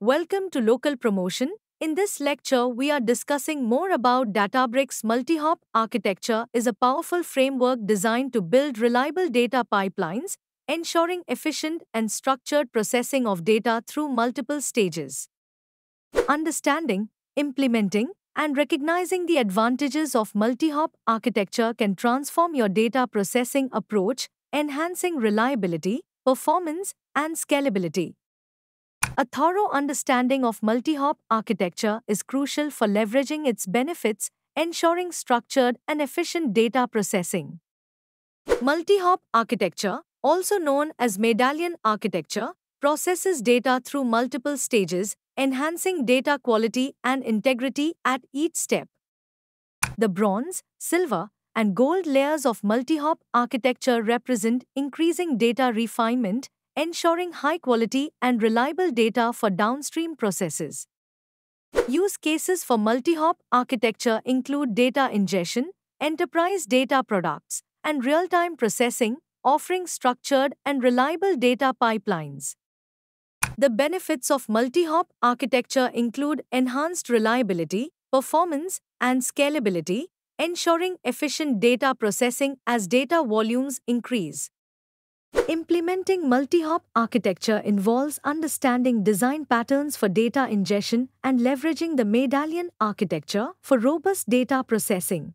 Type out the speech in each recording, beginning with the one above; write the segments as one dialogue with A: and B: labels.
A: Welcome to Local Promotion. In this lecture, we are discussing more about Databricks Multi-hop architecture is a powerful framework designed to build reliable data pipelines, ensuring efficient and structured processing of data through multiple stages. Understanding, implementing, and recognizing the advantages of multi-hop architecture can transform your data processing approach, enhancing reliability, performance, and scalability. A thorough understanding of multi-hop architecture is crucial for leveraging its benefits, ensuring structured and efficient data processing. Multi-hop architecture, also known as medallion architecture, processes data through multiple stages, enhancing data quality and integrity at each step. The bronze, silver, and gold layers of multi-hop architecture represent increasing data refinement ensuring high quality and reliable data for downstream processes. Use cases for multi-hop architecture include data ingestion, enterprise data products, and real-time processing, offering structured and reliable data pipelines. The benefits of multi-hop architecture include enhanced reliability, performance, and scalability, ensuring efficient data processing as data volumes increase. Implementing multi-hop architecture involves understanding design patterns for data ingestion and leveraging the medallion architecture for robust data processing.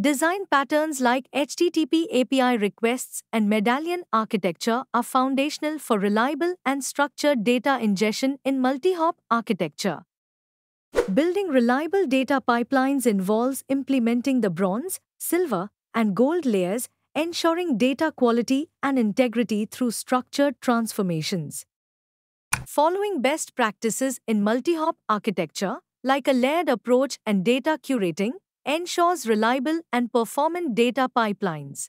A: Design patterns like HTTP API requests and medallion architecture are foundational for reliable and structured data ingestion in multi-hop architecture. Building reliable data pipelines involves implementing the bronze, silver, and gold layers ensuring data quality and integrity through structured transformations. Following best practices in multi-hop architecture, like a layered approach and data curating, ensures reliable and performant data pipelines.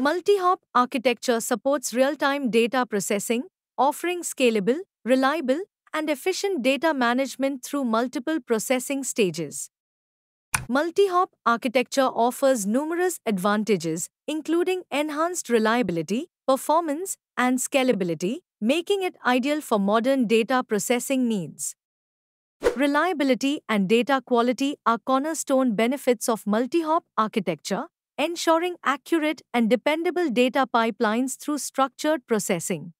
A: Multi-hop architecture supports real-time data processing, offering scalable, reliable, and efficient data management through multiple processing stages. Multi-hop architecture offers numerous advantages, including enhanced reliability, performance, and scalability, making it ideal for modern data processing needs. Reliability and data quality are cornerstone benefits of multi-hop architecture, ensuring accurate and dependable data pipelines through structured processing.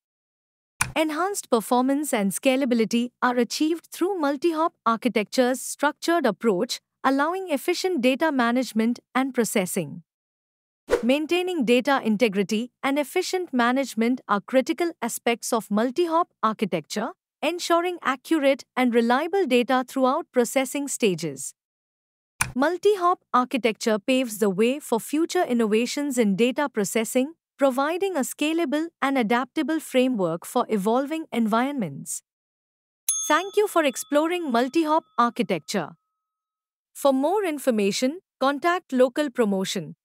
A: Enhanced performance and scalability are achieved through multi-hop architecture's structured approach, allowing efficient data management and processing. Maintaining data integrity and efficient management are critical aspects of multi-hop architecture, ensuring accurate and reliable data throughout processing stages. Multi-hop architecture paves the way for future innovations in data processing, providing a scalable and adaptable framework for evolving environments. Thank you for exploring multi-hop architecture. For more information, contact local promotion.